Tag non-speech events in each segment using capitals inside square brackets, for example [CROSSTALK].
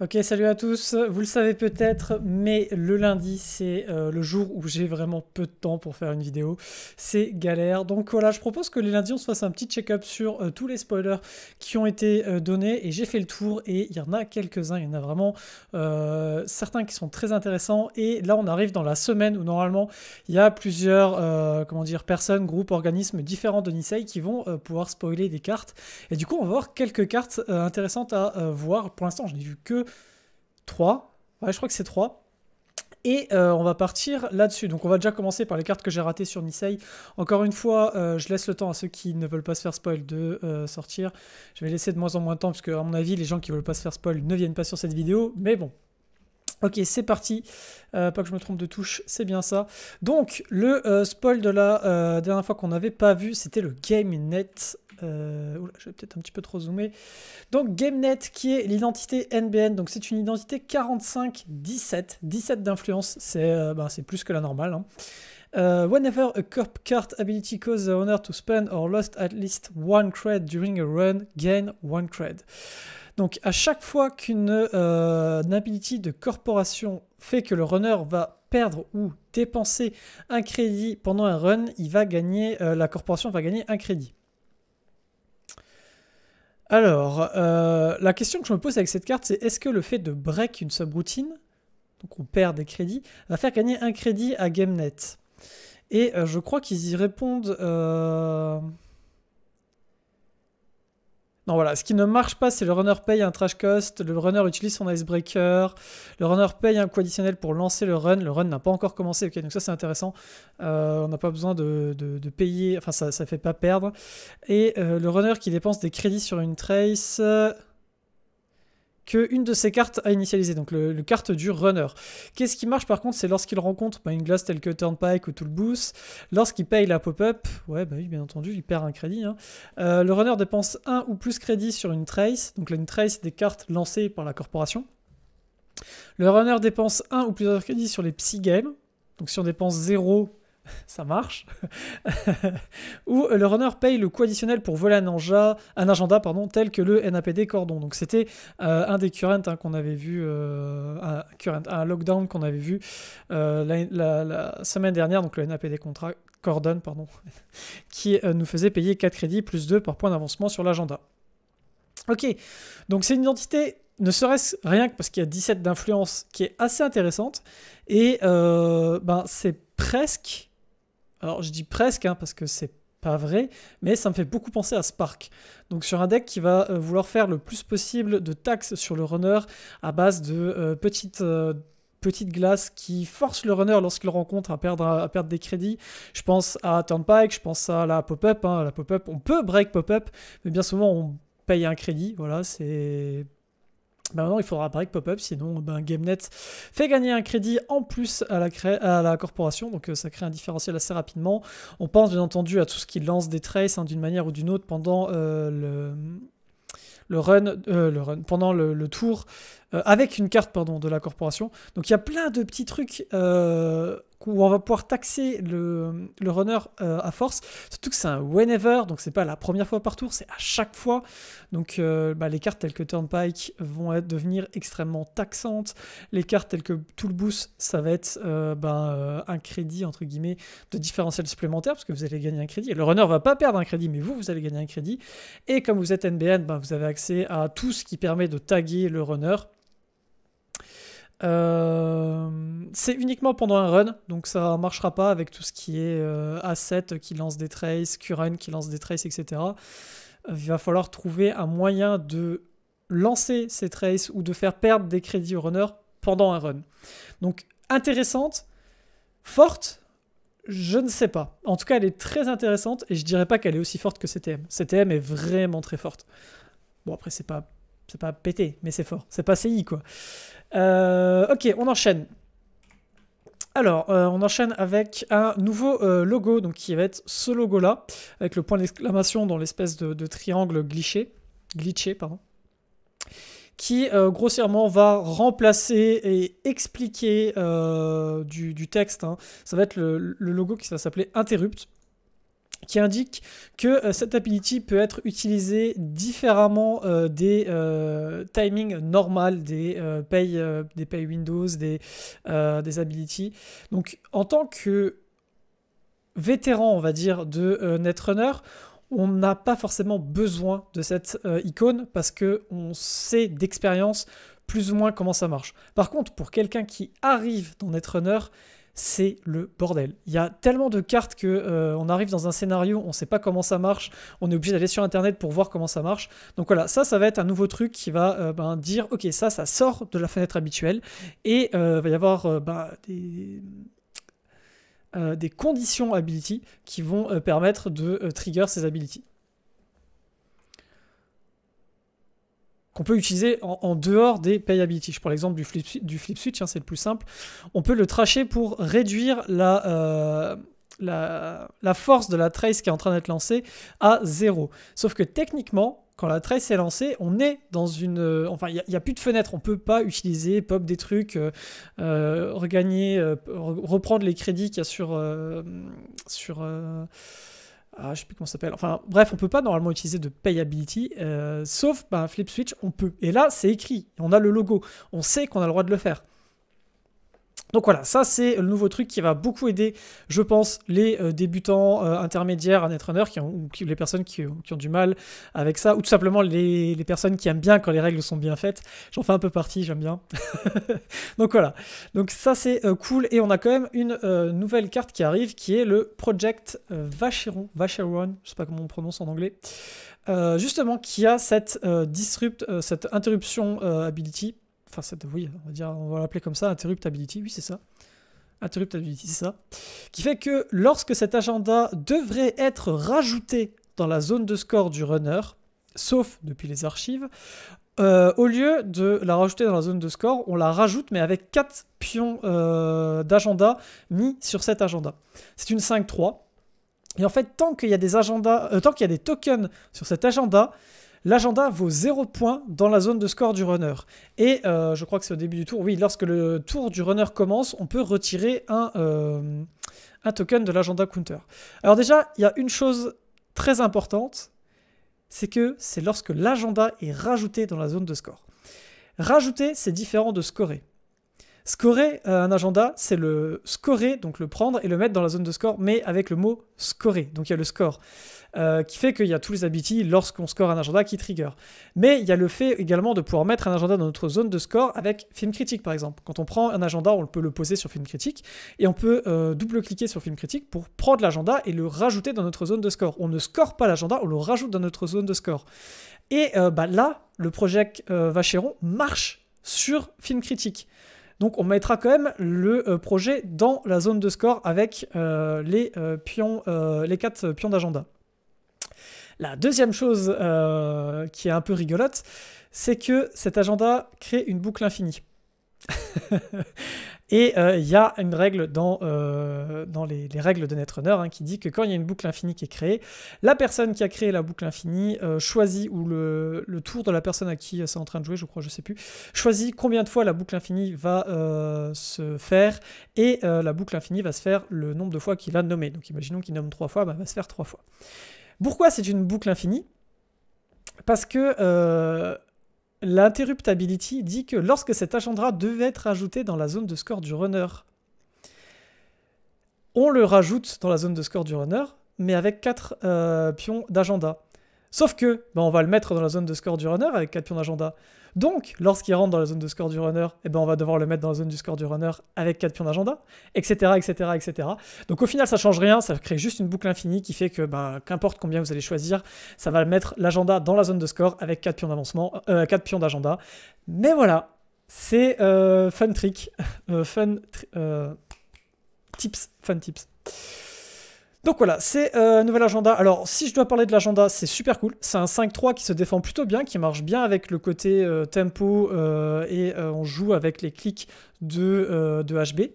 Ok, salut à tous. Vous le savez peut-être, mais le lundi, c'est euh, le jour où j'ai vraiment peu de temps pour faire une vidéo. C'est galère. Donc voilà, je propose que les lundis, on se fasse un petit check-up sur euh, tous les spoilers qui ont été euh, donnés. Et j'ai fait le tour et il y en a quelques-uns. Il y en a vraiment certains qui sont très intéressants. Et là, on arrive dans la semaine où normalement, il y a plusieurs comment dire, personnes, groupes, organismes différents de Nisei qui vont pouvoir spoiler des cartes. Et du coup, on va voir quelques cartes intéressantes à voir. Pour l'instant, je n'ai vu que 3. Ouais, je crois que c'est 3. Et euh, on va partir là-dessus. Donc on va déjà commencer par les cartes que j'ai ratées sur Nisei. Encore une fois, euh, je laisse le temps à ceux qui ne veulent pas se faire spoil de euh, sortir. Je vais laisser de moins en moins de temps parce que à mon avis, les gens qui veulent pas se faire spoil ne viennent pas sur cette vidéo. Mais bon. Ok, c'est parti. pas que je me trompe de touche, c'est bien ça. Donc, le spoil de la dernière fois qu'on n'avait pas vu, c'était le Game Net. Euh, je vais peut-être un petit peu trop zoomer. Donc GameNet qui est l'identité NBN, donc c'est une identité 45-17, 17 d'influence, euh, bah, c'est plus que la normale. Hein. Euh, whenever a ability causes the runner to spend or lost at least one cred during a run, gain one cred. Donc à chaque fois qu'une ability de corporation fait que le runner va perdre ou dépenser un crédit pendant un run, il va gagner, la corporation va gagner un crédit. Alors, euh, la question que je me pose avec cette carte, c'est est-ce que le fait de break une subroutine, donc on perd des crédits, va faire gagner un crédit à GameNet Et euh, je crois qu'ils y répondent... Euh, non, voilà. Ce qui ne marche pas, c'est le runner paye un trash cost, le runner utilise son icebreaker, le runner paye un coup additionnel pour lancer le run. Le run n'a pas encore commencé. Ok, donc ça, c'est intéressant. Euh, on n'a pas besoin de, payer. Enfin, ça ne fait pas perdre. Et euh, le runner qui dépense des crédits sur une trace qu'une de ses cartes a initialisé, donc le, carte du runner. Qu'est-ce qui marche par contre C'est lorsqu'il rencontre bah, une glace telle que Turnpike ou Toolboost. lorsqu'il paye la pop-up, ouais bah oui bien entendu, il perd un crédit, hein. euh, le runner dépense un ou plus crédits sur une trace, donc là une trace des cartes lancées par la corporation. Le runner dépense un ou plusieurs crédits sur les psy games, donc si on dépense 0 [LAUGHS] ça marche. [LAUGHS] Ou euh, le runner paye le coût additionnel pour voler un, agenda pardon, tel que le NAPD cordon. Donc c'était euh, un des current hein, qu'on avait vu, euh, un, lockdown qu'on avait vu la, semaine dernière, donc le NAPD contrat, cordon, pardon, [LAUGHS] qui nous faisait payer 4 crédits plus 2 par point d'avancement sur l'agenda. Ok, donc c'est une identité ne serait-ce rien que parce qu'il y a 17 d'influence qui est assez intéressante et ben c'est presque alors je dis presque hein, parce que c'est pas vrai, mais ça me fait beaucoup penser à Spark. Donc sur un deck qui va euh, vouloir faire le plus possible de taxes sur le runner à base de euh, euh, petites glaces qui forcent le runner lorsqu'il rencontre à perdre, à perdre des crédits. Je pense à Turnpike, je pense à la pop-up. Hein. la pop-up, on peut break pop-up, mais bien souvent on paye un crédit. Voilà, c'est bah maintenant, il faudra break pop-up, sinon ben, GameNet fait gagner un crédit en plus à la, à la corporation, donc euh, ça crée un différentiel assez rapidement. On pense bien entendu à tout ce qui lance des traces hein, d'une manière ou d'une autre pendant euh, le... Euh, le run, pendant le tour euh, avec une carte pardon, de la corporation. Donc il y a plein de petits trucs euh, où on va pouvoir taxer le, runner euh, à force. Surtout que c'est un whenever, donc c'est pas la première fois par tour, c'est à chaque fois. Donc bah, les cartes telles que Turnpike vont devenir extrêmement taxantes. Les cartes telles que Tool ça va être ben, un crédit entre guillemets de différentiel supplémentaire parce que vous allez gagner un crédit. le runner va pas perdre un crédit, mais vous, vous allez gagner un crédit. Et comme vous êtes NBN, ben, vous avez accès à tout ce qui permet de taguer le runner. Euh, c'est uniquement pendant un run, donc ça ne marchera pas avec tout ce qui est euh, asset qui lance des traces, run qui lance des traces, etc. Il va falloir trouver un moyen de lancer ces traces ou de faire perdre des crédits au runner pendant un run. Donc intéressante, forte, je ne sais pas. En tout cas, elle est très intéressante et je dirais pas qu'elle est aussi forte que CTM. CTM est vraiment très forte. Bon après c'est pas c'est pas pété, mais c'est fort. C'est pas CI, quoi. Euh, ok, on enchaîne. Alors, euh, on enchaîne avec un nouveau euh, logo, donc qui va être ce logo-là, avec le point d'exclamation dans l'espèce de, triangle glitché, glitché pardon, qui grossièrement va remplacer et expliquer du, texte. Hein. Ça va être le logo qui va s'appeler Interrupt, qui indique que euh, cette ability peut être utilisée différemment euh, des euh, timings normaux, des pay, des Windows, des, abilities. Donc en tant que vétéran, on va dire, de Netrunner, on n'a pas forcément besoin de cette icône parce que on sait d'expérience plus ou moins comment ça marche. Par contre, pour quelqu'un qui arrive dans Netrunner, c'est le bordel. Il y a tellement de cartes que euh, on arrive dans un scénario, on ne sait pas comment ça marche, on est obligé d'aller sur internet pour voir comment ça marche. Donc voilà, ça, ça va être un nouveau truc qui va euh, ben, dire, ok, ça, ça sort de la fenêtre habituelle et il euh, va y avoir ben, des des conditions ability qui vont permettre de trigger ces abilities. On peut utiliser en, dehors des payability. Je prends l'exemple du flip, du flip switch, hein, c'est le plus simple. On peut le tracher pour réduire euh, la, la, force de la trace qui est en train d'être lancée à zéro. Sauf que techniquement, quand la trace est lancée, on est dans une... Euh, enfin, il n'y a, plus de fenêtre, on ne peut pas utiliser, pop des trucs, euh, regagner, reprendre les crédits qu'il y a sur... sur ah, je sais plus comment s'appelle. Enfin, bref, on peut pas normalement utiliser de payability, euh, sauf ben, flip switch, on peut. Et là, c'est écrit, on a le logo, on sait qu'on a le droit de le faire. Donc voilà, ça c'est le nouveau truc qui va beaucoup aider, je pense, les euh, débutants euh, intermédiaires à Netrunner, qui ou les personnes euh, qui, ont du mal avec ça, ou tout simplement les, personnes qui aiment bien quand les règles sont bien faites. J'en fais un peu partie, j'aime bien. [LAUGHS] Donc voilà, donc ça c'est cool, et on a quand même une nouvelle carte qui arrive, qui est le Project Vacheron, Vacheron, je sais pas comment on prononce en anglais, justement qui a cette disrupt, cette interruption ability enfin oui, on va dire, on va l'appeler comme ça, interruptability, oui c'est ça. Interruptability, c'est ça. Qui fait que lorsque cet agenda devrait être rajouté dans la zone de score du runner, sauf depuis les archives, euh, au lieu de la rajouter dans la zone de score, on la rajoute mais avec 4 pions euh, d'agenda mis sur cet agenda. C'est une 5-3. Et en fait, tant qu'il y a des agendas, euh, tant qu'il y a des tokens sur cet agenda, l'agenda vaut 0 points dans la zone de score du runner. Et euh, je crois que c'est au début du tour. Oui, lorsque le tour du runner commence, on peut retirer un, euh, un token de l'agenda counter. Alors déjà, il y a une chose très importante, c'est que c'est lorsque l'agenda est rajouté dans la zone de score. Rajouter, c'est différent de scorer. Scorer euh, un agenda, c'est le scorer, donc le prendre et le mettre dans la zone de score, mais avec le mot scorer. Donc il y a le score, euh, qui fait qu'il y a tous les habitudes lorsqu'on score un agenda qui trigger. Mais il y a le fait également de pouvoir mettre un agenda dans notre zone de score avec Film Critique, par exemple. Quand on prend un agenda, on peut le poser sur Film Critique et on peut euh, double-cliquer sur Film Critique pour prendre l'agenda et le rajouter dans notre zone de score. On ne score pas l'agenda, on le rajoute dans notre zone de score. Et bah là, le projet Vacheron marche sur Film Critique. Donc on mettra quand même le euh, projet dans la zone de score avec euh, les euh, pions, les quatre pions d'agenda. La deuxième chose qui est un peu rigolote, c'est que cet agenda crée une boucle infinie. [LAUGHS] Et euh, il y a une règle dans, euh, dans les, règles de Netrunner hein, qui dit que quand il y a une boucle infinie qui est créée, la personne qui a créé la boucle infinie euh, choisit, ou le, tour de la personne à qui c'est en train de jouer, je crois, je sais plus, choisit combien de fois la boucle infinie va se faire, et la boucle infinie va se faire le nombre de fois qu'il a nommé. Donc imaginons qu'il nomme trois fois, elle bah, va se faire trois fois. Pourquoi c'est une boucle infinie Parce que L'interruptability dit que lorsque cet agenda devait être ajouté dans la zone de score du runner, on le rajoute dans la zone de score du runner, mais avec 4 euh, pions d'agenda. Sauf que, ben, on va le mettre dans la zone de score du runner avec 4 pions d'agenda. Donc, lorsqu'il rentre dans la zone de score du runner, eh ben, on va devoir le mettre dans la zone du score du runner avec 4 pions d'agenda, etc., etc., etc. Donc au final, ça change rien, ça crée juste une boucle infinie qui fait que bah, qu'importe combien vous allez choisir, ça va mettre l'agenda dans la zone de score avec 4 pions d'avancement, euh, euh, pions d'agenda. Mais voilà, c'est euh, fun trick, fun tips, fun tips. Donc voilà, c'est un euh, nouvel agenda. Alors, si je dois parler de l'agenda, c'est super cool. C'est un 5-3 qui se défend plutôt bien, qui marche bien avec le côté euh, tempo euh, et on joue avec les clics de, de HB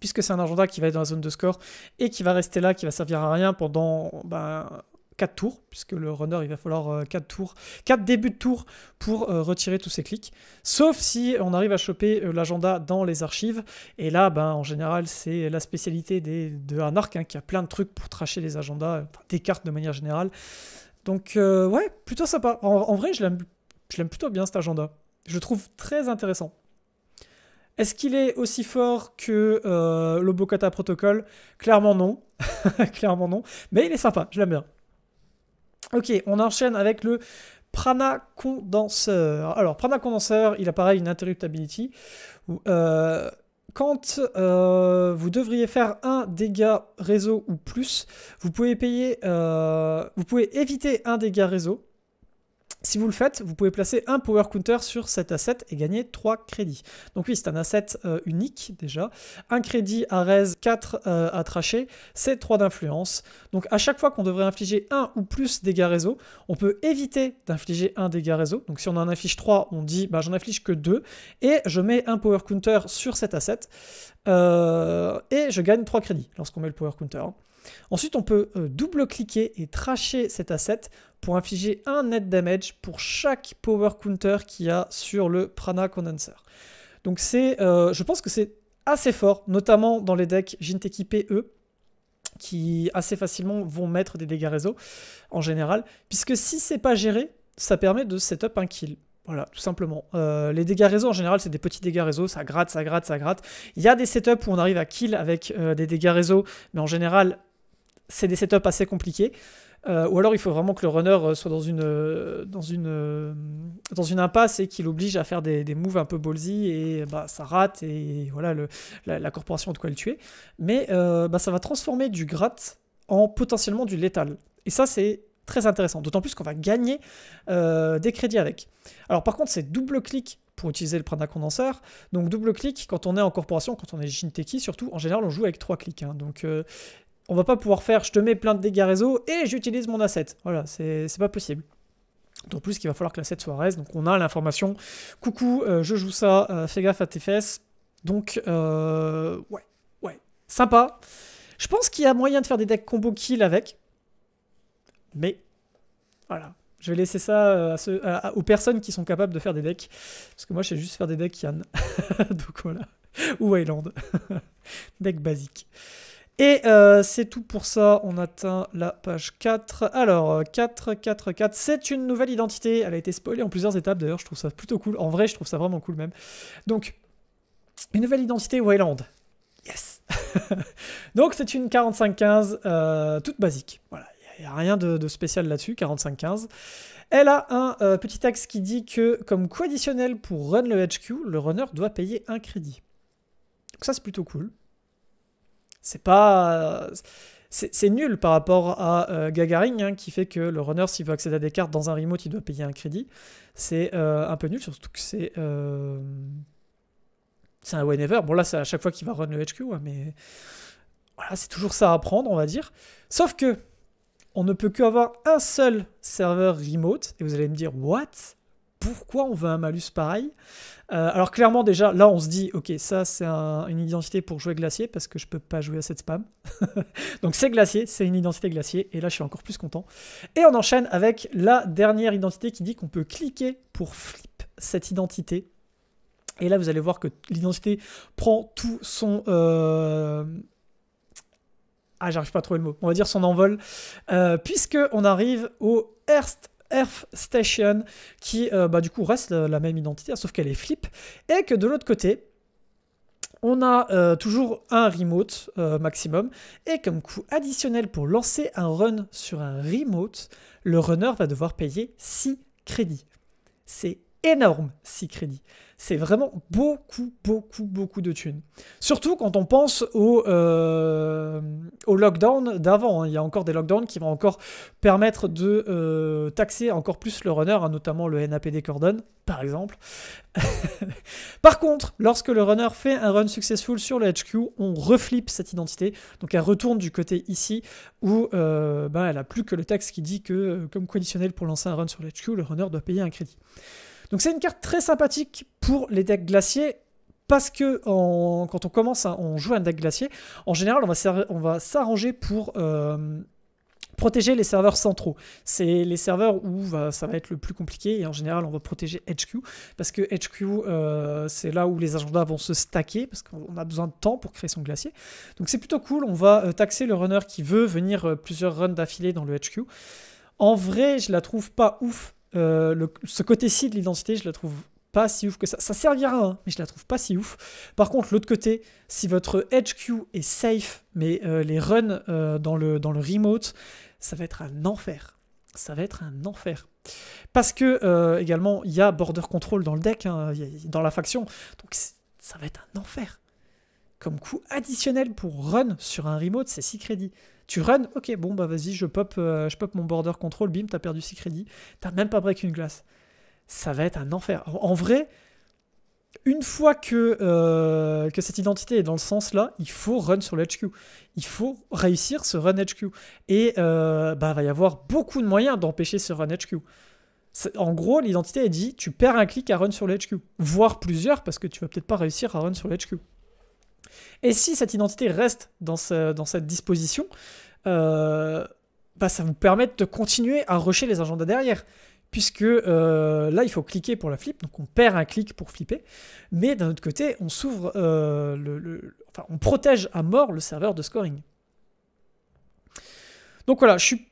puisque c'est un agenda qui va être dans la zone de score et qui va rester là, qui va servir à rien pendant ben, 4 tours, puisque le runner, il va falloir 4 euh, tours, 4 débuts de tour pour euh, retirer tous ces clics. Sauf si on arrive à choper euh, l'agenda dans les archives. Et là, ben, en général, c'est la spécialité des, de hein, qui a plein de trucs pour tracher les agendas, des cartes de manière générale. Donc, ouais, plutôt sympa. En, vrai, je l'aime plutôt bien cet agenda. Je le trouve très intéressant. Est-ce qu'il est aussi fort que l'Obokata Protocol Clairement non. [LAUGHS] Clairement non. Mais il est sympa, je l'aime bien. Ok, on enchaîne avec le Prana Condenseur. Alors, Prana Condenseur, il apparaît une interruptability. Euh, quand euh, vous devriez faire un dégât réseau ou plus, vous pouvez payer, euh, vous pouvez éviter un dégât réseau si vous le faites, vous pouvez placer un Power Counter sur cet asset et gagner 3 crédits. Donc oui, c'est un asset euh, unique déjà. Un crédit à raise, 4 euh, à tracher, c'est 3 d'influence. Donc à chaque fois qu'on devrait infliger un ou plus dégâts réseau, on peut éviter d'infliger un dégât réseau. Donc si on en affiche 3, on dit bah, j'en inflige que 2 et je mets un Power Counter sur cet asset euh, et je gagne 3 crédits lorsqu'on met le Power Counter. Ensuite, on peut double-cliquer et tracher cet asset pour infliger un net damage pour chaque power counter qu'il y a sur le Prana Condenser. Donc c'est, euh, je pense que c'est assez fort, notamment dans les decks Jinteki PE, qui assez facilement vont mettre des dégâts réseau en général, puisque si c'est pas géré, ça permet de setup un kill. Voilà, tout simplement. Euh, les dégâts réseau, en général, c'est des petits dégâts réseau, ça gratte, ça gratte, ça gratte. Il y a des setups où on arrive à kill avec euh, des dégâts réseau, mais en général, c'est des setups assez compliqués. Euh, ou alors il faut vraiment que le runner euh, soit euh, dans une, impasse et qu'il oblige à faire des, moves un peu ballsy et bah, ça rate et voilà, la, la, corporation de quoi le tuer. Mais bah, ça va transformer du gratte en potentiellement du létal. Et ça, c'est très intéressant, d'autant plus qu'on va gagner des crédits avec. Alors par contre, c'est double clic pour utiliser le Prana condenseur. Donc double clic, quand on est en corporation, quand on est jinteki surtout, en général on joue avec trois clics. Hein. Donc on va pas pouvoir faire je te mets plein de dégâts réseau et j'utilise mon asset. Voilà, c'est pas possible. D'autant plus qu'il va falloir que l'asset soit res, donc on a l'information. Coucou, euh, je joue ça, euh, fais gaffe à tes fesses. Donc, euh, ouais, ouais, sympa. Je pense qu'il y a moyen de faire des decks combo kill avec. Mais, voilà. Je vais laisser ça aux personnes qui sont capables de faire des decks. Parce que moi, je sais juste faire des decks Yann. [LAUGHS] donc voilà. Ou Island. [LAUGHS] Deck basique. Et euh, c'est tout pour ça, on atteint la page 4. Alors, 4, 4, 4, c'est une nouvelle identité, elle a été spoilée en plusieurs étapes d'ailleurs, je trouve ça plutôt cool, en vrai je trouve ça vraiment cool même. Donc, une nouvelle identité Wayland. Yes [LAUGHS] Donc c'est une 45 euh, toute basique, voilà, il n'y a, rien de, spécial là-dessus, 4515. Elle a un euh, petit axe qui dit que comme coût additionnel pour run le HQ, le runner doit payer un crédit. Donc ça c'est plutôt cool. C'est pas. Euh, c'est nul par rapport à euh, Gagarin Gagaring, hein, qui fait que le runner, s'il veut accéder à des cartes dans un remote, il doit payer un crédit. C'est euh, un peu nul, surtout que c'est. C'est un whenever. Bon, là, c'est à chaque fois qu'il va run le HQ, hein, mais. Voilà, c'est toujours ça à prendre, on va dire. Sauf que. On ne peut qu'avoir un seul serveur remote, et vous allez me dire, what pourquoi on veut un malus pareil. Euh, alors clairement déjà, là on se dit, ok, ça c'est une identité pour jouer glacier parce que je peux pas jouer à cette spam. [LAUGHS] Donc c'est glacier, c'est une identité glacier, et là je suis encore plus content. Et on enchaîne avec la dernière identité qui dit qu'on peut cliquer pour flip cette identité. Et là vous allez voir que l'identité prend tout son... Euh, ah, j'arrive pas à trouver le mot. On va dire son envol. Puisqu'on euh, puisque on arrive au Erst Earth Station, qui euh, bah, du coup reste la, même identité, hein, sauf qu'elle est flip, et que de l'autre côté, on a euh, toujours un remote euh, maximum, et comme coût additionnel pour lancer un run sur un remote, le runner va devoir payer 6 crédits. C'est énorme, 6 crédits. C'est vraiment beaucoup, beaucoup, beaucoup de thunes. Surtout quand on pense au, euh, au lockdown d'avant. Hein. Il y a encore des lockdowns qui vont encore permettre de euh, taxer encore plus le runner, hein, notamment le NAPD Cordon, par exemple. [LAUGHS] par contre, lorsque le runner fait un run successful sur le HQ, on reflippe cette identité. Donc elle retourne du côté ici, où euh, ben, elle n'a plus que le texte qui dit que, comme conditionnel pour lancer un run sur le HQ, le runner doit payer un crédit. Donc c'est une carte très sympathique pour les decks glaciers parce que quand on commence, à, on joue un deck glacier, en général, on va s'arranger pour euh, protéger les serveurs centraux. C'est les serveurs où ça va être le plus compliqué et en général, on va protéger HQ parce que HQ, euh, c'est là où les agendas vont se stacker parce qu'on a besoin de temps pour créer son glacier. Donc c'est plutôt cool. On va euh, taxer le runner qui veut venir plusieurs runs d'affilée dans le HQ. En vrai, je la trouve pas ouf euh, ce côté-ci de l'identité, je la trouve pas si ouf que ça. Ça servira, hein, mais je la trouve pas si ouf. Par contre, l'autre côté, si votre HQ est safe, mais euh, les runs euh, dans, le, dans le remote, ça va être un enfer. Ça va être un enfer. Parce que, également, il y a border control dans le deck, hein, dans la faction. Donc, ça va être un enfer. Comme coût additionnel pour run sur un remote, c'est 6 crédits. Tu runs, ok, bon, bah vas-y, je pop, euh, je pop mon border control, bim, t'as perdu 6 crédits, t'as même pas break une glace. Ça va être un enfer. En vrai, une fois que, euh, que cette identité est dans le sens là, il faut run sur l'HQ. Il faut réussir ce run HQ. Et euh, bah, va y avoir beaucoup de moyens d'empêcher ce run HQ. En gros, l'identité est dit, tu perds un clic à run sur l'HQ, voire plusieurs, parce que tu vas peut-être pas réussir à run sur l'HQ. Et si cette identité reste dans, cette disposition, euh, bah, ça vous permet de continuer à rusher les agendas derrière. Puisque euh, là, il faut cliquer pour la flip, donc on perd un clic pour flipper. Mais d'un autre côté, on s'ouvre, euh, enfin, on protège à mort le serveur de scoring. Donc voilà, je suis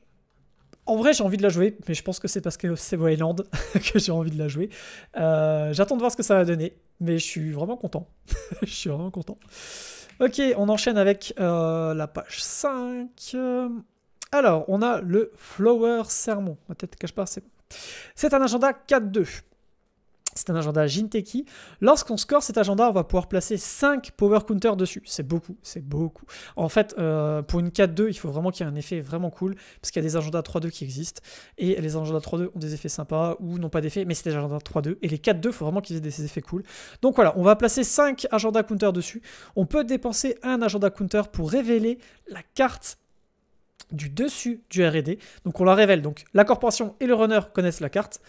en vrai, j'ai envie de la jouer, mais je pense que c'est parce que c'est Wayland [LAUGHS] que j'ai envie de la jouer. Euh, j'attends de voir ce que ça va donner, mais je suis vraiment content. [LAUGHS] je suis vraiment content. Ok, on enchaîne avec euh, la page 5. Alors, on a le Flower Sermon. Ma tête cache pas, c'est C'est un agenda 4-2. C'est un agenda Jinteki. Lorsqu'on score cet agenda, on va pouvoir placer 5 power counters dessus. C'est beaucoup, c'est beaucoup. En fait, euh, pour une 4-2, il faut vraiment qu'il y ait un effet vraiment cool, parce qu'il y a des agendas 3-2 qui existent, et les agendas 3-2 ont des effets sympas, ou n'ont pas d'effet, mais c'est des agendas 3-2, et les 4-2, il faut vraiment qu'ils aient des effets cool. Donc voilà, on va placer 5 agendas counters dessus. On peut dépenser un agenda counter pour révéler la carte du dessus du RD. Donc on la révèle. Donc la corporation et le runner connaissent la carte.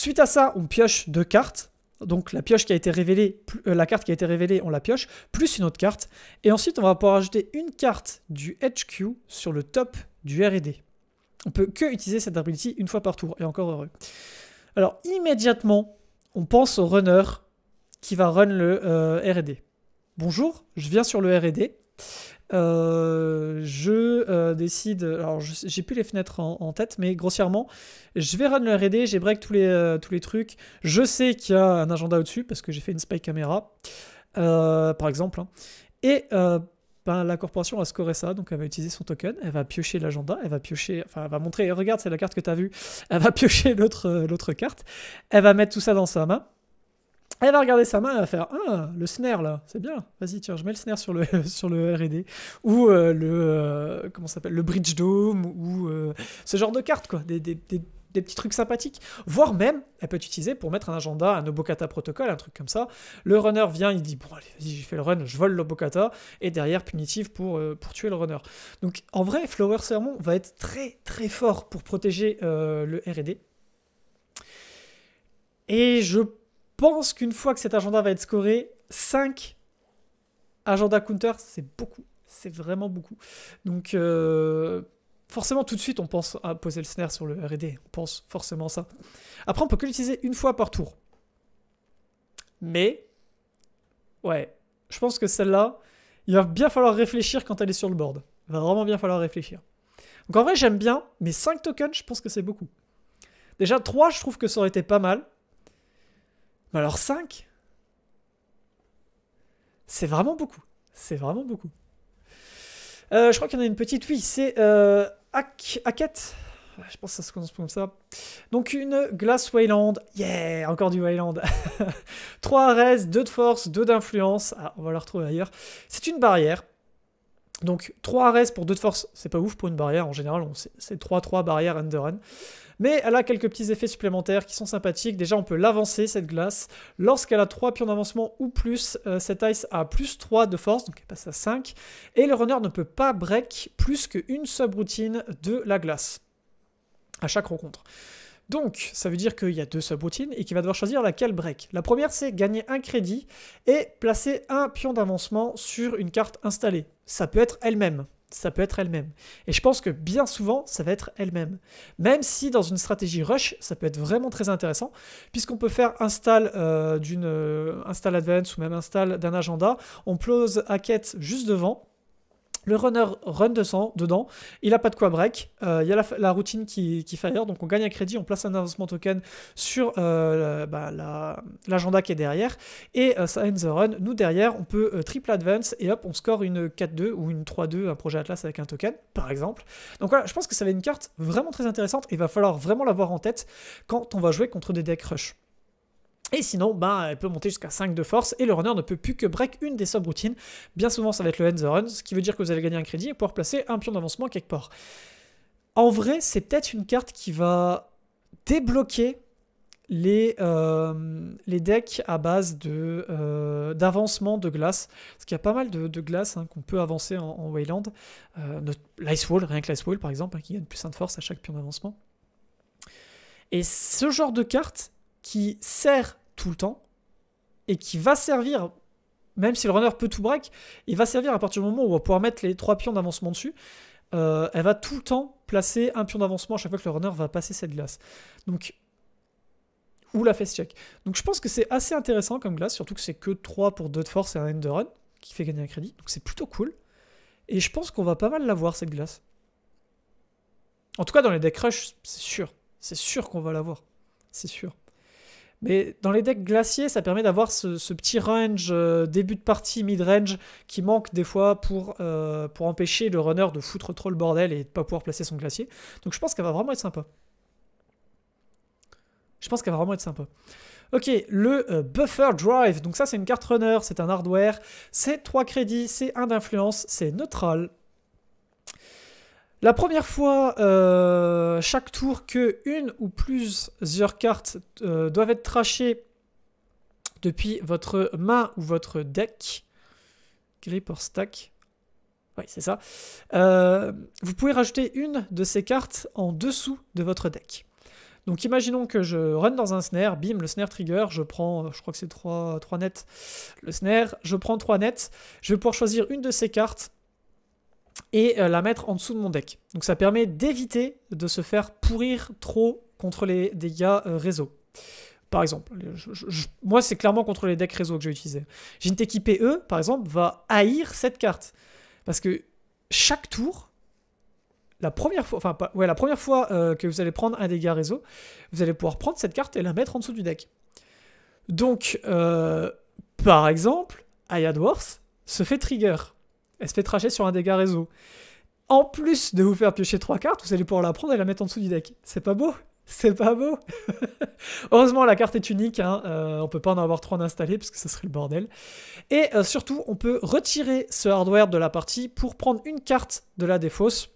Suite à ça, on pioche deux cartes. Donc la pioche qui a été révélée, euh, la carte qui a été révélée, on la pioche, plus une autre carte. Et ensuite, on va pouvoir ajouter une carte du HQ sur le top du R&D. On peut que utiliser cette ability une fois par tour, et encore heureux. Alors immédiatement, on pense au runner qui va run le euh, R&D. Bonjour, je viens sur le R&D. Euh, je euh, décide, alors j'ai plus les fenêtres en, tête, mais grossièrement, je vais run le RD, j'ai break tous les, euh, tous les trucs. Je sais qu'il y a un agenda au-dessus parce que j'ai fait une spy caméra, par exemple. Hein. Et ben, la corporation va scorer ça, donc elle va utiliser son token, elle va piocher l'agenda, elle va piocher, enfin elle va montrer, regarde, c'est la carte que tu as vue, elle va piocher l'autre l'autre carte, elle va mettre tout ça dans sa main. Elle va regarder sa main, elle va faire Ah, le snare là, c'est bien, vas-y, tiens, je mets le snare sur le, [LAUGHS] sur le RD. Ou euh, le. Euh, comment s'appelle Le Bridge Dome, ou euh, ce genre de cartes, quoi. Des, petits trucs sympathiques. Voire même, elle peut être utilisée pour mettre un agenda, un Obokata Protocol, un truc comme ça. Le runner vient, il dit Bon, allez, vas-y, j'ai fait le run, je vole l'Obokata. Et derrière, punitive pour, pour tuer le runner. Donc en vrai, Flower Sermon va être très très fort pour protéger le RD. Et je pense qu'une fois que cet agenda va être scoré, 5 agenda counter, c'est beaucoup. C'est vraiment beaucoup. Donc, euh, forcément, tout de suite, on pense à poser le snare sur le RD. On pense forcément ça. Après, on peut que l'utiliser une fois par tour. Mais, ouais, je pense que celle-là, il va bien falloir réfléchir quand elle est sur le board. va vraiment bien falloir réfléchir. Donc en vrai, j'aime bien, mais 5 tokens, je pense que c'est beaucoup. Déjà, 3, je trouve que ça aurait été pas mal. Alors 5 C'est vraiment beaucoup. C'est vraiment beaucoup. Euh, je crois qu'il y en a une petite, oui, c'est euh, Je pense que ça se prononce comme ça. Donc une glace Wayland. Yeah, encore du Wayland. 3 res, 2 de force, 2 d'influence. Ah, on va la retrouver ailleurs. C'est une barrière. Donc 3 res pour 2 de force, c'est pas ouf pour une barrière. En général, c'est 3-3 barrières under run. Mais elle a quelques petits effets supplémentaires qui sont sympathiques. Déjà, on peut l'avancer, cette glace. Lorsqu'elle a 3 pions d'avancement ou plus, euh, cette ice a plus 3 de force, donc elle passe à 5. Et le runner ne peut pas break plus qu'une subroutine de la glace à chaque rencontre. Donc, ça veut dire qu'il y a deux subroutines et qu'il va devoir choisir laquelle break. La première, c'est gagner un crédit et placer un pion d'avancement sur une carte installée. Ça peut être elle-même, ça peut être elle-même. Et je pense que bien souvent, ça va être elle-même. Même si dans une stratégie rush, ça peut être vraiment très intéressant, puisqu'on peut faire install euh, d'une euh, install advance ou même install d'un agenda. On à quête juste devant le runner run 200 dedans. Il n'a pas de quoi break. Euh, il y a la, routine qui, qui, fire. Donc on gagne un crédit, on place un avancement token sur euh, bah, l'agenda qui est derrière. Et euh, ça end the run. Nous derrière, on peut triple advance et hop, on score une 4-2 ou une 3-2, un projet Atlas avec un token, par exemple. Donc voilà, je pense que ça va être une carte vraiment très intéressante il va falloir vraiment l'avoir en tête quand on va jouer contre des decks rush. Et sinon, bah elle peut monter jusqu'à 5 de force et le runner ne peut plus que break une des subroutines. Bien souvent, ça va être le end the run, ce qui veut dire que vous allez gagner un crédit et pouvoir placer un pion d'avancement quelque part. En vrai, c'est peut-être une carte qui va débloquer les, euh, les decks à base de, euh, d'avancement de glace. Parce qu'il y a pas mal de, glace hein, qu'on peut avancer en, Wayland. Euh, L'Ice Wall, rien que l'Ice Wall par exemple, hein, qui gagne plus 1 de force à chaque pion d'avancement. Et ce genre de carte, qui sert tout le temps et qui va servir, même si le runner peut tout break, il va servir à partir du moment où on va pouvoir mettre les trois pions d'avancement dessus. Euh, elle va tout le temps placer un pion d'avancement à chaque fois que le runner va passer cette glace. Donc, ou la face check. Donc je pense que c'est assez intéressant comme glace, surtout que c'est que 3 pour 2 de force et un end run qui fait gagner un crédit. Donc c'est plutôt cool. Et je pense qu'on va pas mal l'avoir cette glace. En tout cas, dans les deck rush, c'est sûr. C'est sûr qu'on va l'avoir. C'est sûr. Mais dans les decks glaciers, ça permet d'avoir ce, petit range, euh, début de partie, mid-range, qui manque des fois pour, euh, pour empêcher le runner de foutre trop le bordel et de ne pas pouvoir placer son glacier. Donc je pense qu'elle va vraiment être sympa. Je pense qu'elle va vraiment être sympa. Ok, le euh, Buffer Drive. Donc ça, c'est une carte runner, c'est un hardware, c'est 3 crédits, c'est 1 d'influence, c'est neutral. La première fois, euh, chaque tour, que une ou plusieurs cartes euh, doivent être trachées depuis votre main ou votre deck, grip or stack, oui c'est ça, euh, vous pouvez rajouter une de ces cartes en dessous de votre deck. Donc imaginons que je run dans un snare, bim, le snare trigger, je prends, je crois que c'est trois, 3 nets, le snare, je prends 3 nets, je vais pouvoir choisir une de ces cartes et euh, la mettre en dessous de mon deck. Donc ça permet d'éviter de se faire pourrir trop contre les dégâts euh, réseau. Par exemple, moi c'est clairement contre les decks réseau que je vais utiliser. J'ai une E, par exemple, va haïr cette carte. Parce que chaque tour, la première fois, enfin, ouais, la première fois euh, que vous allez prendre un dégât réseau, vous allez pouvoir prendre cette carte et la mettre en dessous du deck. Donc, par exemple, Wars se fait trigger. Elle se fait tracher sur un dégât réseau. En plus de vous faire piocher trois cartes, vous allez pouvoir la prendre et la mettre en dessous du deck. C'est pas beau c'est pas beau [LAUGHS] Heureusement, la carte est unique, On hein. ne euh, on peut pas en avoir trois installées, parce que ce serait le bordel. Et euh, surtout, on peut retirer ce hardware de la partie pour prendre une carte de la défausse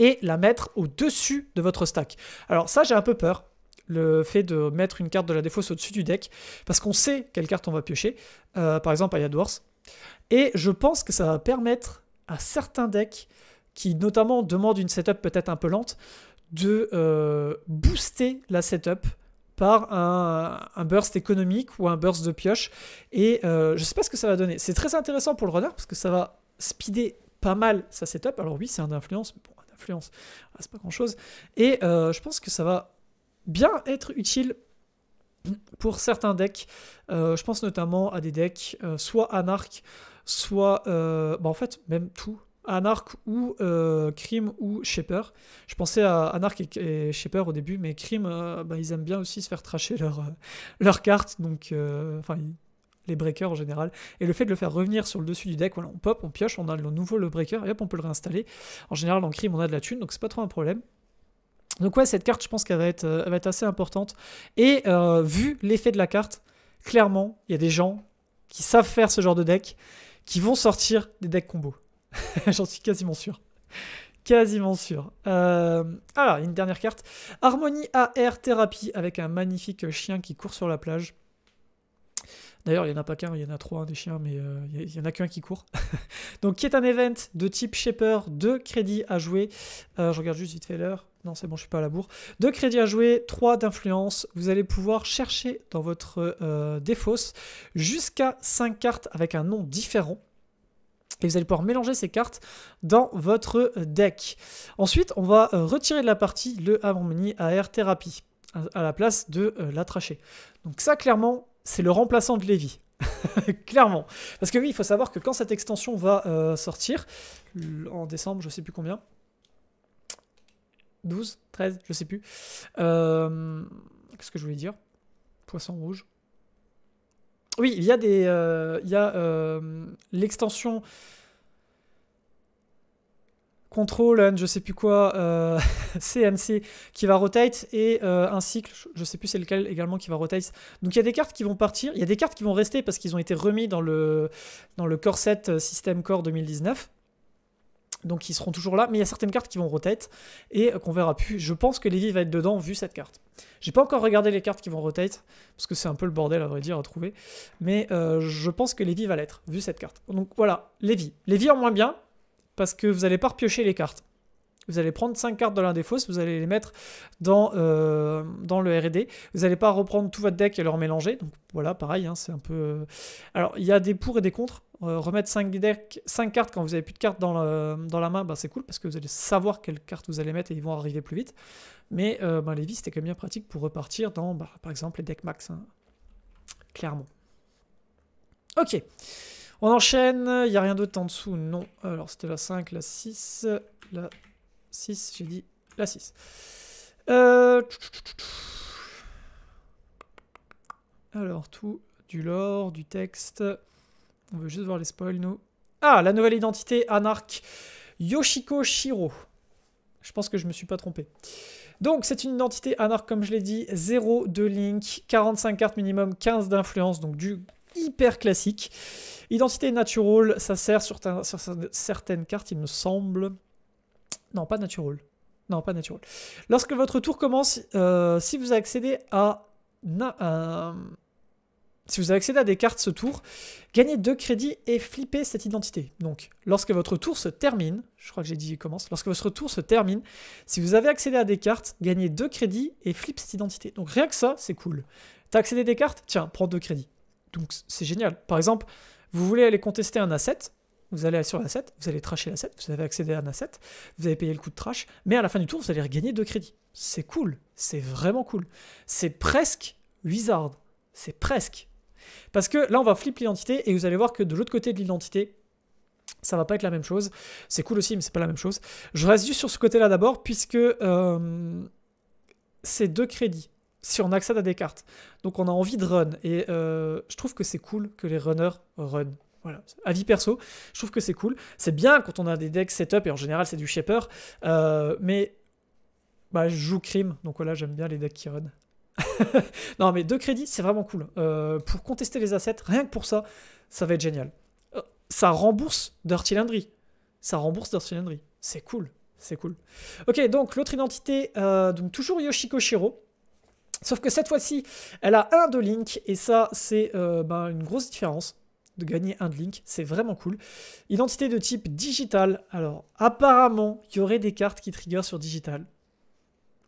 et la mettre au-dessus de votre stack. Alors ça, j'ai un peu peur, le fait de mettre une carte de la défausse au-dessus du deck, parce qu'on sait quelle carte on va piocher. Euh, par exemple, à Yadwars, et je pense que ça va permettre à certains decks qui notamment demandent une setup peut-être un peu lente de euh, booster la setup par un, burst économique ou un burst de pioche. Et euh, je sais pas ce que ça va donner. C'est très intéressant pour le runner parce que ça va speeder pas mal sa setup. Alors oui, c'est un influence, mais bon, un influence, ah, c'est pas grand-chose. Et euh, je pense que ça va bien être utile pour certains decks. Euh, je pense notamment à des decks euh, soit Anarch, soit. Euh, bah, en fait, même tout. Anarch ou Crime ou Shaper. Je pensais à Anarch et, Shaper au début, mais Crime, bah, ils aiment bien aussi se faire tracher leurs leur [LAUGHS] cartes. Donc, enfin, les breakers en général. Et le fait de le faire revenir sur le dessus du deck, voilà, on pop, on pioche, on a le nouveau le breaker, et hop, on peut le réinstaller. En général, en crime, on a de la thune, donc c'est pas trop un problème. Donc ouais, cette carte, je pense qu'elle va, être, euh, assez importante. Et euh, vu l'effet de la carte, clairement, il y a des gens qui savent faire ce genre de deck, qui vont sortir des decks combos. [LAUGHS] J'en suis quasiment sûr. Quasiment sûr. Ah alors, une dernière carte. Harmonie AR Thérapie avec un magnifique chien qui court sur la plage. D'ailleurs, il n'y en a pas qu'un, il y en a trois hein, des chiens, mais il n'y en a qu'un qui court. [LAUGHS] Donc, qui est un event de type Shaper, de crédit à jouer. je regarde juste vite fait l'heure. Non, c'est bon, je suis pas à la bourre. Deux crédits à jouer, trois d'influence. Vous allez pouvoir chercher dans votre euh, défausse jusqu'à cinq cartes avec un nom différent. Et vous allez pouvoir mélanger ces cartes dans votre deck. Ensuite, on va euh, retirer de la partie le Harmony Air Therapy à la place de euh, la trachée. Donc ça, clairement, c'est le remplaçant de Lévi. [LAUGHS] clairement. Parce que oui, il faut savoir que quand cette extension va sortir, en décembre, je sais plus combien, 12, 13, je sais plus. Euh, qu'est-ce que je voulais dire Poisson rouge. Oui, il y a des. Euh, il y a euh, l'extension. Control, je sais plus quoi, CNC [LAUGHS] qui va rotate et un cycle, je sais plus c'est lequel également qui va rotate. Donc il y a des cartes qui vont partir, il y a des cartes qui vont rester parce qu'ils ont été remis dans le, dans le core 2019. Donc ils seront toujours là, mais il y a certaines cartes qui vont rotate et euh, qu'on verra plus. Je pense que Levi va être dedans vu cette carte. J'ai pas encore regardé les cartes qui vont rotate, parce que c'est un peu le bordel à vrai dire à trouver. Mais euh, je pense que Levi va l'être, vu cette carte. Donc voilà, Levi. Levi en moins bien, parce que vous allez pas repiocher les cartes. Vous allez prendre 5 cartes de l'un des fausses, vous allez les mettre dans, euh, dans le RD. Vous n'allez pas reprendre tout votre deck et le remélanger. Donc voilà, pareil, hein, c'est un peu... Euh, alors il y a des pour et des contre. Euh, remettre 5, cartes quand vous n'avez plus de cartes dans, la main, bah, c'est cool parce que vous allez savoir quelles cartes vous allez mettre et ils vont arriver plus vite. Mais bah, les vies, c'était quand même bien pratique pour repartir dans, bah, par exemple, les decks max. Hein, clairement. Ok. On enchaîne. Il n'y a rien d'autre en dessous. Non. Alors c'était la 5, la 6, la 6, j'ai dit la 6. Euh, Alors, tout, du lore, du texte. On veut juste voir les spoils, nous. Ah, la nouvelle identité, Anarch Yoshiko Shiro. Je pense que je me suis pas trompé. Donc, c'est une identité Anarch, comme je l'ai dit. 0 de link, 45 cartes minimum, 15 d'influence, donc du hyper classique. Identité natural, ça sert sur certaines cartes, il me semble. Non, pas naturel. Non, pas naturel. Lorsque votre tour commence, euh, si vous accédez à, à... Euh, si vous accédez à des cartes ce tour, gagnez deux crédits et flippez cette identité. Donc, lorsque votre tour se termine, je crois que j'ai dit commence, lorsque votre tour se termine, si vous avez accédé à des cartes, gagnez deux crédits et flippez cette identité. Donc rien que ça, c'est cool. T'as accédé à des cartes Tiens, prends deux crédits. Donc c'est génial. Par exemple, vous voulez aller contester un asset, vous allez sur l'asset, vous allez trasher l'asset, vous avez accédé à un asset, vous avez payé le coût de trash, mais à la fin du tour, vous allez regagner deux crédits. C'est cool, c'est vraiment cool. C'est presque Wizard, c'est presque. Parce que là, on va flipper l'identité et vous allez voir que de l'autre côté de l'identité, ça va pas être la même chose. C'est cool aussi, mais c'est pas la même chose. Je reste juste sur ce côté-là d'abord, puisque euh, c'est deux crédits si on accède à des cartes. Donc on a envie de run. Et euh, je trouve que c'est cool que les runners run. Voilà, avis perso, je trouve que c'est cool. C'est bien quand on a des decks setup et en général c'est du shaper, euh, mais bah, je joue crime, donc voilà, j'aime bien les decks qui run. [LAUGHS] non, mais deux crédits, c'est vraiment cool. Euh, pour contester les assets, rien que pour ça, ça va être génial. Euh, ça rembourse Dirty Landry. Ça rembourse Dirty Landry. C'est cool, c'est cool. Ok, donc l'autre identité, donc toujours Yoshiko Shiro. Sauf que cette fois-ci, elle a un de Link, et ça, c'est ben, une grosse différence de gagner un de Link. C'est vraiment cool. Identité de type digital. Alors, apparemment, il y aurait des cartes qui trigger sur digital.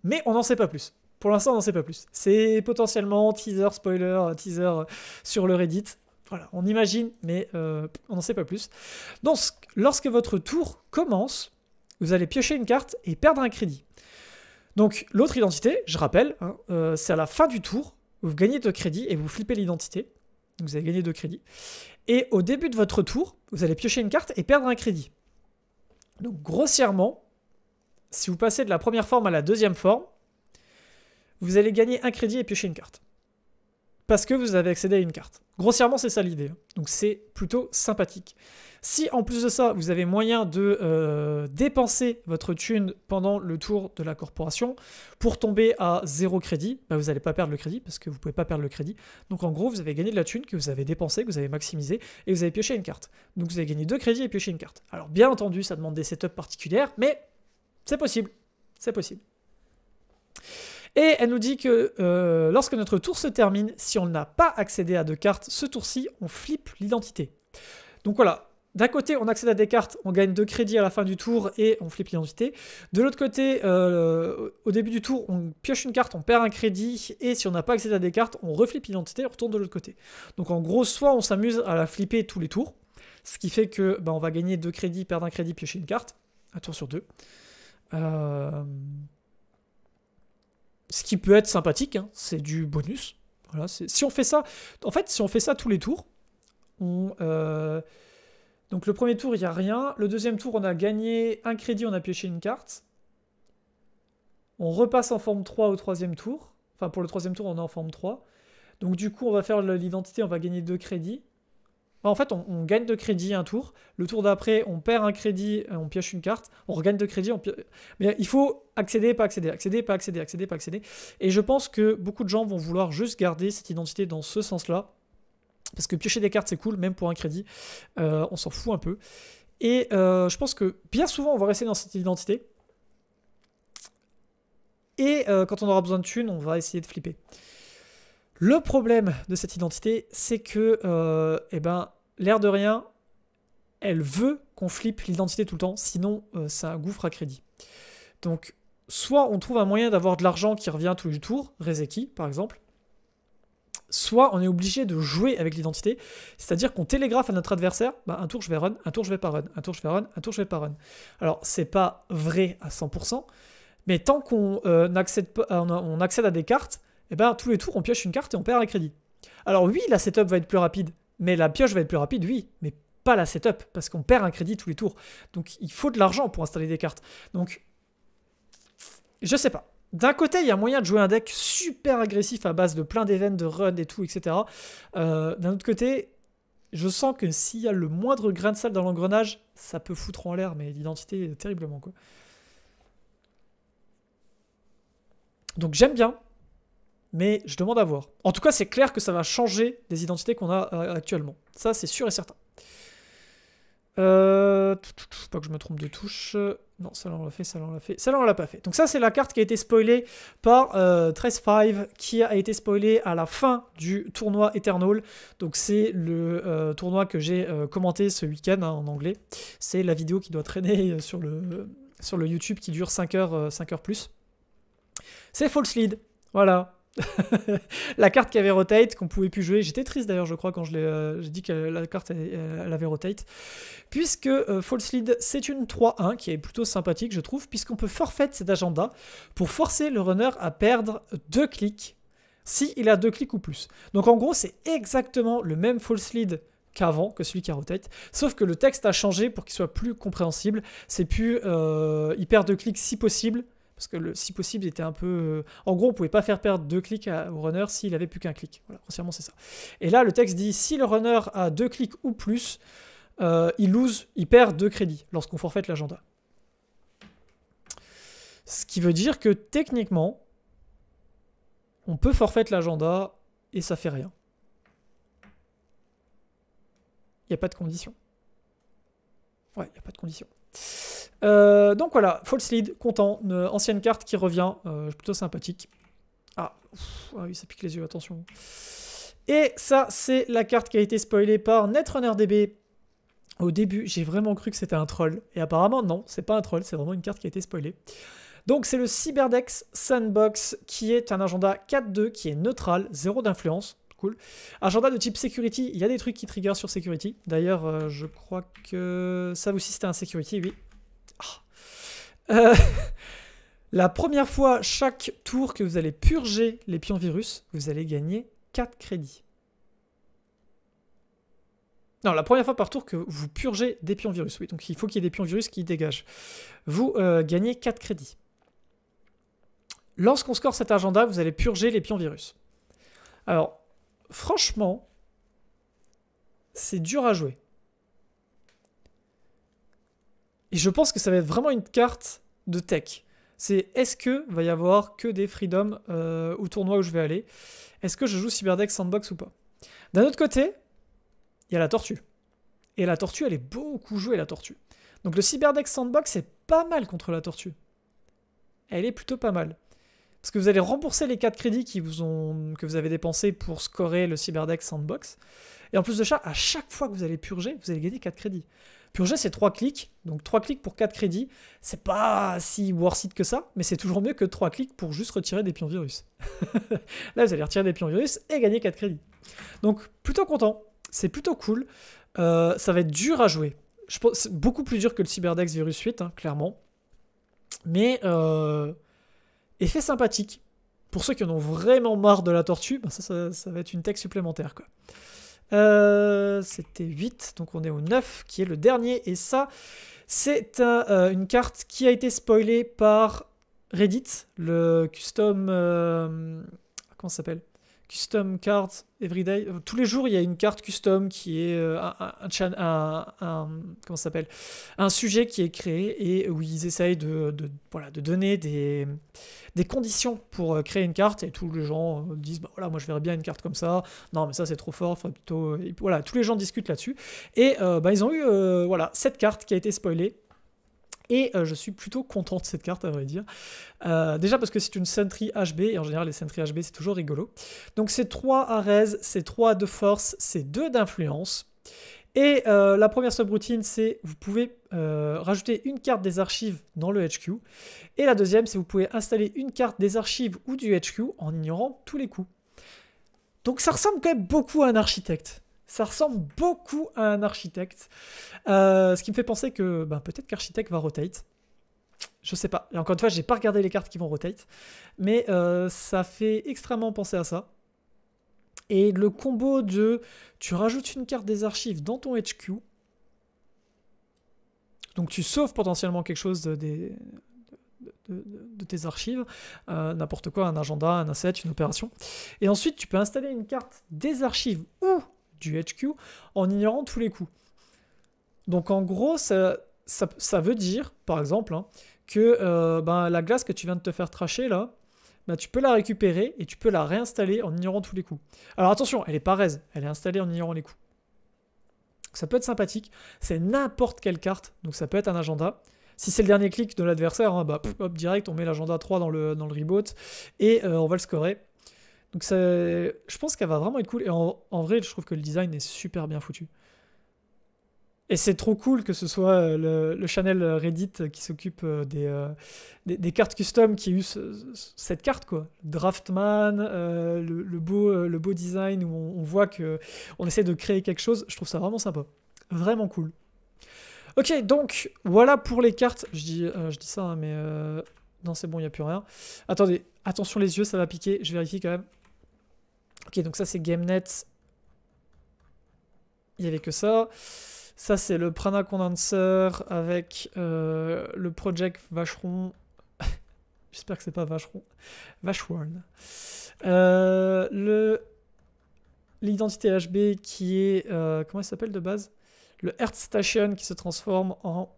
Mais on n'en sait pas plus. Pour l'instant, on n'en sait pas plus. C'est potentiellement teaser, spoiler, euh, teaser euh, sur le Reddit. Voilà, on imagine, mais euh, on n'en sait pas plus. Donc, lorsque votre tour commence, vous allez piocher une carte et perdre un crédit. Donc, l'autre identité, je rappelle, hein, c'est à la fin du tour, vous gagnez de crédit et vous flippez l'identité. Vous allez gagner deux crédits. Et au début de votre tour, vous allez piocher une carte et perdre un crédit. Donc grossièrement, si vous passez de la première forme à la deuxième forme, vous allez gagner un crédit et piocher une carte parce que vous avez accédé à une carte. Grossièrement, c'est ça l'idée. Hein. Donc c'est plutôt sympathique. Si en plus de ça, vous avez moyen de euh, dépenser votre thune pendant le tour de la corporation pour tomber à zéro crédit, bah, vous n'allez pas perdre le crédit parce que vous ne pouvez pas perdre le crédit. Donc en gros, vous avez gagné de la thune que vous avez dépensée, que vous avez maximisée et vous avez pioché une carte. Donc vous avez gagné deux crédits et pioché une carte. Alors bien entendu, ça demande des setups particulières, mais c'est possible. C'est possible. Et elle nous dit que euh, lorsque notre tour se termine, si on n'a pas accédé à deux cartes, ce tour-ci, on flippe l'identité. Donc voilà, d'un côté, on accède à des cartes, on gagne deux crédits à la fin du tour et on flippe l'identité. De l'autre côté, euh, au début du tour, on pioche une carte, on perd un crédit et si on n'a pas accédé à des cartes, on reflippe l'identité et on retourne de l'autre côté. Donc en gros, soit on s'amuse à la flipper tous les tours, ce qui fait que ben, on va gagner deux crédits, perdre un crédit, piocher une carte, un tour sur deux. Euh peut être sympathique, hein, c'est du bonus. Voilà, si on fait ça, en fait, si on fait ça tous les tours, on, euh, donc le premier tour, il n'y a rien. Le deuxième tour, on a gagné un crédit, on a pioché une carte. On repasse en forme 3 au troisième tour. Enfin, pour le troisième tour, on est en forme 3. Donc du coup, on va faire l'identité, on va gagner deux crédits. Bah, en fait, on, gagne de crédit un tour. Le tour d'après, on perd un crédit, euh, on pioche une carte. On regagne de crédit. On Mais il faut accéder, pas accéder, accéder, pas accéder, accéder, pas accéder. Et je pense que beaucoup de gens vont vouloir juste garder cette identité dans ce sens-là. Parce que piocher des cartes, c'est cool, même pour un crédit. Euh, on s'en fout un peu. Et euh, je pense que bien souvent, on va rester dans cette identité. Et quand on aura besoin de thunes, on va essayer de flipper. Le problème de cette identité, c'est que, euh, eh ben, l'air de rien, elle veut qu'on flippe l'identité tout le temps, sinon euh, ça gouffre à crédit. Donc, soit on trouve un moyen d'avoir de l'argent qui revient tout le tour, Rezeki par exemple, soit on est obligé de jouer avec l'identité, c'est-à-dire qu'on télégraphe à notre adversaire, bah, un tour je vais run, un tour je vais pas run, un tour je vais run, un tour je vais pas run. Alors c'est pas vrai à 100%, mais tant qu'on euh, accède à des cartes, eh ben tous les tours on pioche une carte et on perd un crédit. Alors oui, la setup va être plus rapide, mais la pioche va être plus rapide, oui, mais pas la setup, parce qu'on perd un crédit tous les tours. Donc il faut de l'argent pour installer des cartes. Donc je sais pas. D'un côté, il y a moyen de jouer un deck super agressif à base de plein d'événements, de run et tout, etc. Euh, d'un autre côté, je sens que s'il y a le moindre grain de sable dans l'engrenage, ça peut foutre en l'air, mais l'identité terriblement quoi. Donc j'aime bien, mais je demande à voir. En tout cas, c'est clair que ça va changer des identités qu'on a euh, actuellement. Ça, c'est sûr et certain. Euh... Pas que je me trompe de touche. Non, ça on l'a fait, ça on l'a fait, Ça l'a pas fait. Donc ça c'est la carte qui a été spoilée par euh, 13 qui a été spoilée à la fin du tournoi Eternal. Donc c'est le euh, tournoi que j'ai euh, commenté ce week-end hein, en anglais. C'est la vidéo qui doit traîner sur le, sur le YouTube qui dure 5 heures, 5 heures plus. C'est False Lead, voilà. [LAUGHS] la carte qui avait rotate, qu'on pouvait plus jouer. J'étais triste d'ailleurs, je crois, quand je euh, dit que la carte elle, avait rotate. Puisque euh, False Lead, c'est une 3-1 qui est plutôt sympathique, je trouve, puisqu'on peut forfait cet agenda pour forcer le runner à perdre deux clics si a deux clics ou plus. Donc en gros, c'est exactement le même False Lead qu'avant, que celui qui a rotate. Sauf que le texte a changé pour qu'il soit plus compréhensible. C'est plus euh, il perd deux clics si possible parce que le, si possible, il était un peu. Euh, en gros, on pouvait pas faire perdre deux clics au runner s'il avait plus qu'un clic. Voilà, grossièrement, c'est ça. Et là, le texte dit si le runner a deux clics ou plus, euh, il lose, il perd deux crédits lorsqu'on forfait l'agenda. Ce qui veut dire que techniquement, on peut forfait l'agenda et ça fait rien. Il n'y a pas de condition. Ouais, il n'y a pas de condition. Euh, donc voilà, False Lead, content, ancienne carte qui revient, euh, plutôt sympathique. Ah, ah, oui, ça pique les yeux, attention. Et ça, c'est la carte qui a été spoilée par NetrunnerDB. Au début, j'ai vraiment cru que c'était un troll, et apparemment non, c'est pas un troll, c'est vraiment une carte qui a été spoilée. Donc c'est le Cyberdex Sandbox qui est un agenda 4-2 qui est neutral, zéro d'influence, cool. Agenda de type security, il y a des trucs qui trigger sur security. D'ailleurs, euh, je crois que ça aussi c'était un security, oui, euh, [LAUGHS] la première fois, chaque tour que vous allez purger les pions virus, vous allez gagner 4 crédits. Non, la première fois par tour que vous purgez des pions virus. Oui, donc il faut qu'il y ait des pions virus qui dégagent. Vous euh, gagnez 4 crédits. Lorsqu'on score cet agenda, vous allez purger les pions virus. Alors, franchement, c'est dur à jouer. Et je pense que ça va être vraiment une carte de tech. C'est est-ce que va y avoir que des freedoms euh, au ou où je vais aller Est-ce que je joue Cyberdeck Sandbox ou pas D'un autre côté, il y a la tortue. Et la tortue, elle est beaucoup jouée, la tortue. Donc le Cyberdeck Sandbox, c'est pas mal contre la tortue. Elle est plutôt pas mal. Parce que vous allez rembourser les 4 crédits qui vous ont, que vous avez dépensés pour scorer le Cyberdeck Sandbox. Et en plus de ça, à chaque fois que vous allez purger, vous allez gagner 4 crédits. Purger, c'est 3 clics, donc 3 clics pour 4 crédits. C'est pas si worth it que ça, mais c'est toujours mieux que 3 clics pour juste retirer des pions virus. [LAUGHS] Là, vous allez retirer des pions virus et gagner 4 crédits. Donc, plutôt content, c'est plutôt cool. Euh, ça va être dur à jouer. Je pense, beaucoup plus dur que le Cyberdex Virus 8, hein, clairement. Mais euh, effet sympathique. Pour ceux qui en ont vraiment marre de la tortue, ben ça, ça, va être une tech supplémentaire. Quoi. Euh, c'était 8, donc on est au 9 qui est le dernier. Et ça, c'est euh, une carte qui a été spoilée par Reddit, le custom... Euh, comment ça s'appelle custom cards everyday. Euh, tous les jours, il y a une carte custom qui est euh, un, s'appelle un sujet qui est créé et où ils essayent de, voilà, de donner des, conditions pour euh, créer une carte. Et tous les gens disent bah, voilà, moi je verrais bien une carte comme ça. Non, mais ça c'est trop fort. plutôt. voilà, tous les gens discutent là-dessus. Et bah, ils ont eu voilà cette carte qui a été spoilée et euh, je suis plutôt content de cette carte, à vrai dire. Euh, déjà parce que c'est une Sentry HB, et en général, les Sentry HB, c'est toujours rigolo. Donc c'est 3 à c'est 3 de force, c'est 2 d'influence. Et euh, la première subroutine, c'est vous pouvez rajouter une carte des archives dans le HQ. Et la deuxième, c'est vous pouvez installer une carte des archives ou du HQ en ignorant tous les coups. Donc ça ressemble quand même beaucoup à un architecte. Ça ressemble beaucoup à un architecte. Euh, ce qui me fait penser que bah, peut-être qu'architecte va rotate. Je sais pas. Et encore une fois, j'ai pas regardé les cartes qui vont rotate. Mais euh, ça fait extrêmement penser à ça. Et le combo de tu rajoutes une carte des archives dans ton HQ. Donc tu sauves potentiellement quelque chose de, tes archives, euh, n'importe quoi, un agenda, un asset, une opération. Et ensuite, tu peux installer une carte des archives ou du HQ en ignorant tous les coups. Donc en gros, ça, veut dire, par exemple, hein, que euh, ben, la glace que tu viens de te faire tracher là, ben, tu peux la récupérer et tu peux la réinstaller en ignorant tous les coups. Alors attention, elle est pas raise, elle est installée en ignorant les coups. Ça peut être sympathique, c'est n'importe quelle carte, donc ça peut être un agenda. Si c'est le dernier clic de l'adversaire, hein, bah, direct, on met l'agenda 3 dans le, dans le reboot et euh, on va le scorer. Donc je pense qu'elle va vraiment être cool. Et en, vrai, je trouve que le design est super bien foutu. Et c'est trop cool que ce soit euh, le, le channel Reddit qui s'occupe euh, euh, des, des, cartes custom qui a eu cette carte, quoi. Draftman, le, beau, le beau design où on, voit qu'on essaie de créer quelque chose. Je trouve ça vraiment sympa. Vraiment cool. Ok, donc voilà pour les cartes. Je dis, je dis ça, hein, mais... non, c'est bon, il n'y a plus rien. Attendez, attention les yeux, ça va piquer. Je vérifie quand même. Ok, donc ça c'est GameNet. Il n'y avait que ça. Ça c'est le Prana Condenser avec euh, le Project Vacheron. [LAUGHS] J'espère que c'est pas Vacheron. Vacheron. Euh, le l'identité HB qui est euh, comment il s'appelle de base Le Earth Station qui se transforme en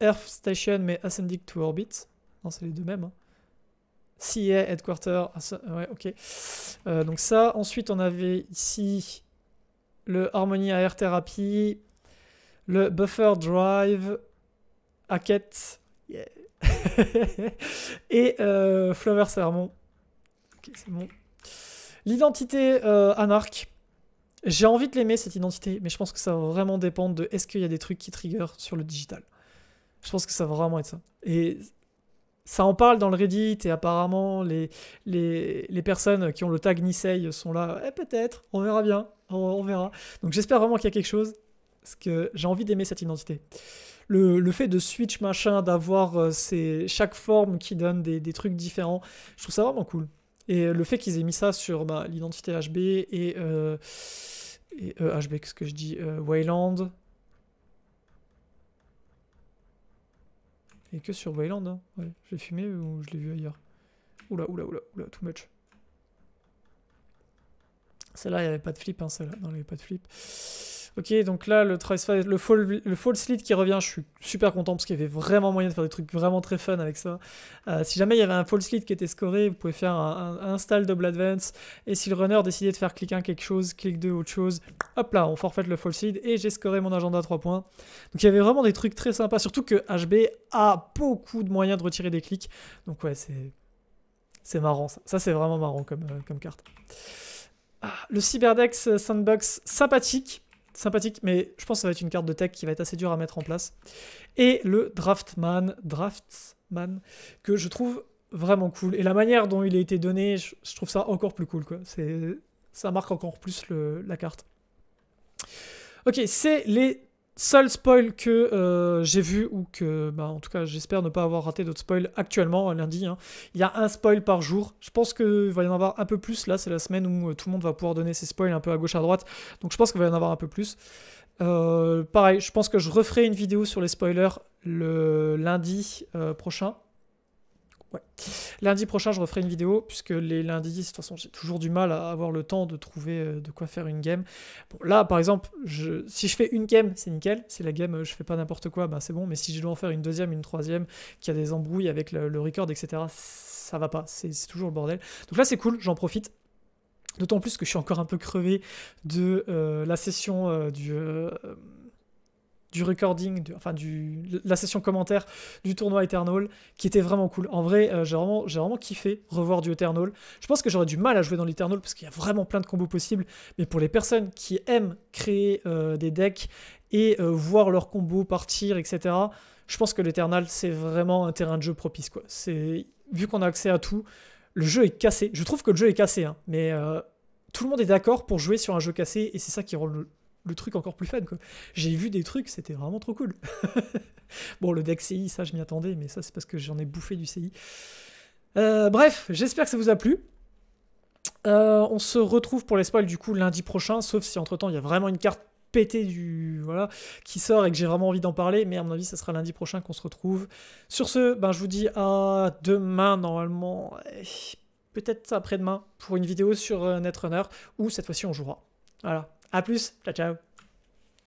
Earth Station mais Ascending to orbit. Non, c'est les deux mêmes. Hein. CA Headquarter. Ah, ouais, ok. Euh, donc ça, ensuite on avait ici le Harmony Air Therapy, le Buffer Drive, Hackett [LAUGHS] et euh, Flower Sermon. Ok, c'est bon. L'identité euh, Anarch. J'ai envie de l'aimer cette identité, mais je pense que ça va vraiment dépendre de est-ce qu'il y a des trucs qui trigger sur le digital. Je pense que ça va vraiment être ça. Et ça en parle dans le Reddit et apparemment les, les, les personnes qui ont le tag Nisei sont là. Eh, peut-être, on verra bien, on, verra. Donc j'espère vraiment qu'il y a quelque chose parce que j'ai envie d'aimer cette identité. Le, le, fait de switch machin, d'avoir euh, chaque forme qui donne des, des, trucs différents, je trouve ça vraiment cool. Et le fait qu'ils aient mis ça sur bah, l'identité HB et, euh, et HB, euh, qu'est-ce que je dis Wayland, Et que sur Wayland, hein. j'ai je fumé ou je l'ai vu ailleurs. Oula, oula, oula, oula, too much. Celle-là, il n'y avait pas de flip, hein, celle-là. Non, il n'y avait pas de flip. Ok, donc là, le, le, le false lead qui revient, je suis super content parce qu'il y avait vraiment moyen de faire des trucs vraiment très fun avec ça. Euh, si jamais il y avait un false lead qui était scoré, vous pouvez faire un, install double advance. Et si le runner décidait de faire clic 1 quelque chose, clic 2 autre chose, hop là, on forfait le false lead et j'ai scoré mon agenda à 3 points. Donc il y avait vraiment des trucs très sympas, surtout que HB a beaucoup de moyens de retirer des clics. Donc ouais, c'est. C'est marrant, ça, c'est vraiment marrant comme, euh, carte. Ah, le Cyberdex Sandbox sympathique sympathique, mais je pense que ça va être une carte de tech qui va être assez dure à mettre en place. Et le Draftman, Draftsman, que je trouve vraiment cool. Et la manière dont il a été donné, je, trouve ça encore plus cool. Quoi. Ça marque encore plus la carte. Ok, c'est les Seul spoil que euh, j'ai vu, ou que, bah, en tout cas, j'espère ne pas avoir raté d'autres spoils actuellement, euh, lundi. Hein. Il y a un spoil par jour. Je pense qu'il va y en avoir un peu plus. Là, c'est la semaine où euh, tout le monde va pouvoir donner ses spoils un peu à gauche, à droite. Donc, je pense qu'il va y en avoir un peu plus. pareil, je pense que je referai une vidéo sur les spoilers le lundi prochain. Ouais. Lundi prochain, je referai une vidéo, puisque les lundis, de toute façon, j'ai toujours du mal à avoir le temps de trouver euh, de quoi faire une game. Bon, là, par exemple, si je fais une game, c'est nickel. c'est la game, euh, je fais pas n'importe quoi, bah, c'est bon. Mais si je dois en faire une deuxième, une troisième, qui a des embrouilles avec le, record, etc., ça va pas. C'est toujours le bordel. Donc là, c'est cool, j'en profite. D'autant plus que je suis encore un peu crevé de euh, la session du du recording, enfin du, la session commentaire du tournoi Eternal, qui était vraiment cool. En vrai, euh, j'ai vraiment, kiffé revoir du Eternal. Je pense que j'aurais du mal à jouer dans l'Eternal parce qu'il y a vraiment plein de combos possibles. Mais pour les personnes qui aiment créer euh, des decks et euh, voir leurs combos partir, etc., je pense que l'Eternal, c'est vraiment un terrain de jeu propice. Quoi. Vu qu'on a accès à tout, le jeu est cassé. Je trouve que le jeu est cassé, hein, mais tout le monde est d'accord pour jouer sur un jeu cassé et c'est ça qui rend le, le truc encore plus fun. J'ai vu des trucs, c'était vraiment trop cool. [LAUGHS] bon, le deck CI, ça je m'y attendais, mais ça c'est parce que j'en ai bouffé du CI. Euh, bref, j'espère que ça vous a plu. Euh, on se retrouve pour les du coup lundi prochain, sauf si entre temps il y a vraiment une carte pétée du voilà qui sort et que j'ai vraiment envie d'en parler. Mais à mon avis, ça sera lundi prochain qu'on se retrouve. Sur ce, ben, je vous dis à demain normalement, peut-être après-demain pour une vidéo sur euh, Netrunner où cette fois-ci on jouera. Voilà. À plus, ciao ciao